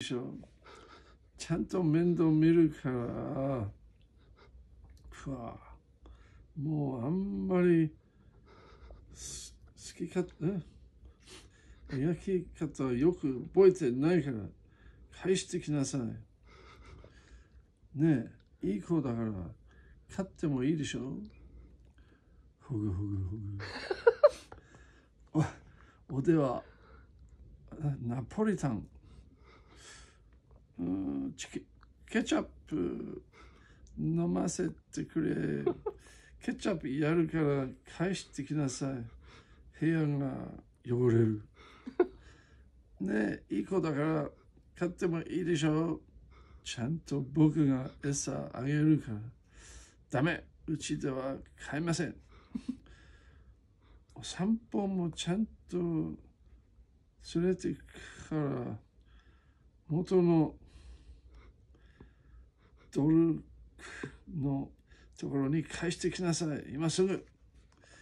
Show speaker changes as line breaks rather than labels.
ちゃんと面倒見るからわもうあんまり好き勝手描き方よく覚えてないから返してきなさいねえいい子だから勝ってもいいでしょほぐほぐほぐ おおではナポリタンケケチャップ飲ませてくれ。ケチャップやるから返してきなさい。部屋が汚れる。ねえ、いい子だから買ってもいいでしょ。ちゃんと僕が餌あげるから。ダメ、うちでは買いません。お散歩もちゃんと連れてくから、元のドルのところに返してきなさい。今すぐ